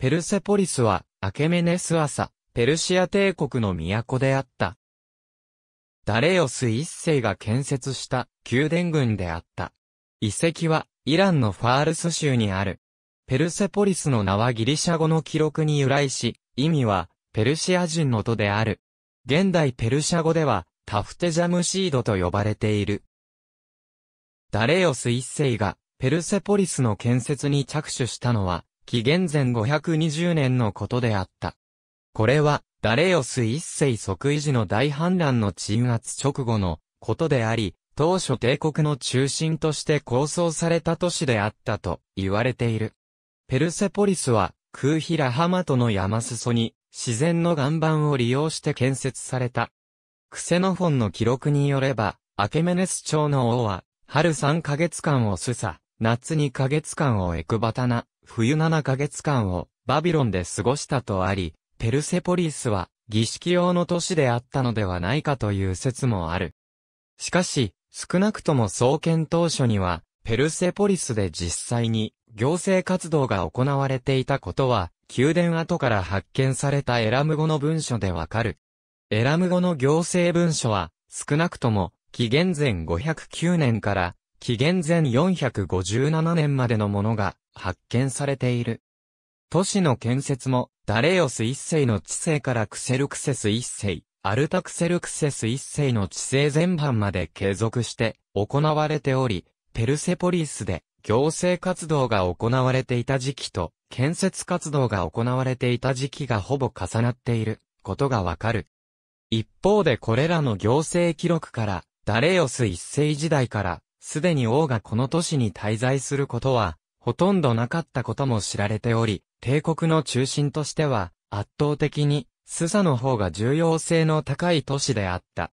ペルセポリスは、アケメネス朝、ペルシア帝国の都であった。ダレオス一世が建設した宮殿群であった。遺跡は、イランのファールス州にある。ペルセポリスの名はギリシャ語の記録に由来し、意味は、ペルシア人の都である。現代ペルシャ語では、タフテジャムシードと呼ばれている。ダレオス一世が、ペルセポリスの建設に着手したのは、紀元前520年のことであった。これは、ダレオス一世即位時の大反乱の鎮圧直後のことであり、当初帝国の中心として構想された都市であったと言われている。ペルセポリスは、空飛ラハマトの山裾に、自然の岩盤を利用して建設された。クセノフォンの記録によれば、アケメネス朝の王は、春3ヶ月間をスサ、夏2ヶ月間をエクバタナ、冬7ヶ月間をバビロンで過ごしたとあり、ペルセポリスは儀式用の都市であったのではないかという説もある。しかし、少なくとも創建当初には、ペルセポリスで実際に行政活動が行われていたことは、宮殿跡から発見されたエラム語の文書でわかる。エラム語の行政文書は、少なくとも、紀元前509年から、紀元前457年までのものが、発見されている。都市の建設も、ダレオス一世の知性からクセルクセス一世、アルタクセルクセス一世の知性全般まで継続して行われており、ペルセポリスで行政活動が行われていた時期と建設活動が行われていた時期がほぼ重なっていることがわかる。一方でこれらの行政記録から、ダレオス一世時代から、すでに王がこの都市に滞在することはほとんどなかったことも知られており、帝国の中心としては、圧倒的に、スサの方が重要性の高い都市であった。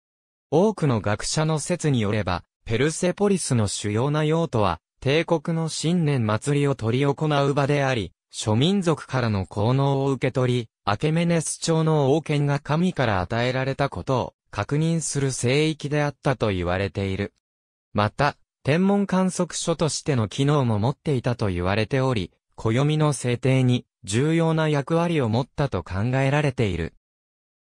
多くの学者の説によれば、ペルセポリスの主要な用途は、帝国の新年祭りを取り行う場であり、諸民族からの効能を受け取り、アケメネス朝の王権が神から与えられたことを確認する聖域であったと言われている。また、天文観測所としての機能も持っていたと言われており、暦の制定に重要な役割を持ったと考えられている。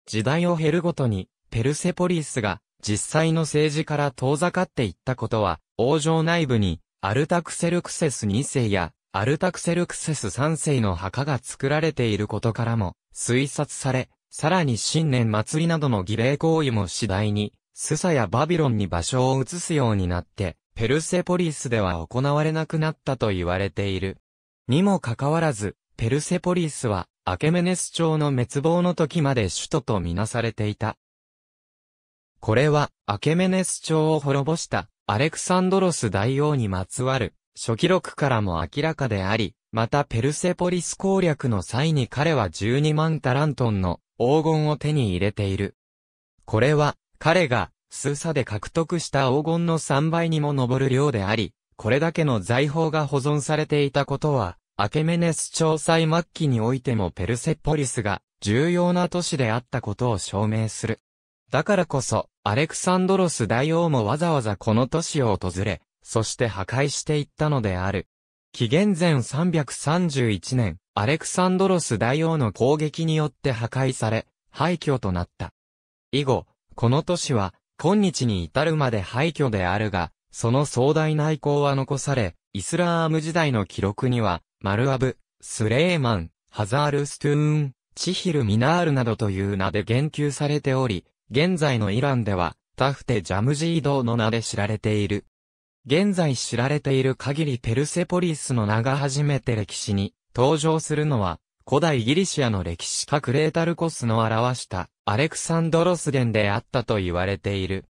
時代を経るごとに、ペルセポリスが実際の政治から遠ざかっていったことは、王城内部にアルタクセルクセス2世やアルタクセルクセス3世の墓が作られていることからも推察され、さらに新年祭りなどの儀礼行為も次第に、スサやバビロンに場所を移すようになって、ペルセポリスでは行われなくなったと言われている。にもかかわらず、ペルセポリスは、アケメネス朝の滅亡の時まで首都とみなされていた。これは、アケメネス朝を滅ぼした、アレクサンドロス大王にまつわる、初記録からも明らかであり、またペルセポリス攻略の際に彼は12万タラントンの黄金を手に入れている。これは、彼が数差で獲得した黄金の3倍にも上る量であり、これだけの財宝が保存されていたことは、アケメネス朝祭末期においてもペルセポリスが重要な都市であったことを証明する。だからこそ、アレクサンドロス大王もわざわざこの都市を訪れ、そして破壊していったのである。紀元前331年、アレクサンドロス大王の攻撃によって破壊され、廃墟となった。以後、この都市は、今日に至るまで廃墟であるが、その壮大な遺構は残され、イスラーム時代の記録には、マルアブ、スレーマン、ハザール・ストゥーン、チヒル・ミナールなどという名で言及されており、現在のイランでは、タフテ・ジャムジードの名で知られている。現在知られている限りペルセポリスの名が初めて歴史に登場するのは、古代ギリシアの歴史家クレータルコスの表したアレクサンドロス伝であったと言われている。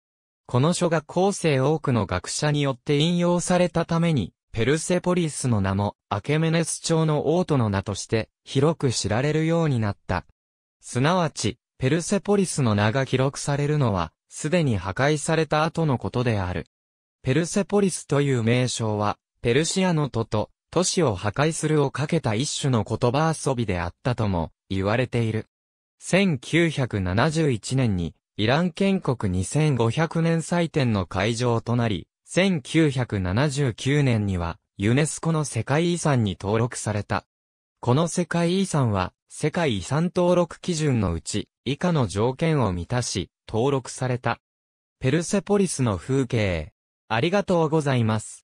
この書が後世多くの学者によって引用されたために、ペルセポリスの名も、アケメネス朝の王都の名として、広く知られるようになった。すなわち、ペルセポリスの名が記録されるのは、すでに破壊された後のことである。ペルセポリスという名称は、ペルシアの都と、都市を破壊するをかけた一種の言葉遊びであったとも、言われている。1971年にイラン建国2500年祭典の会場となり、1979年にはユネスコの世界遺産に登録された。この世界遺産は世界遺産登録基準のうち以下の条件を満たし登録された。ペルセポリスの風景。ありがとうございます。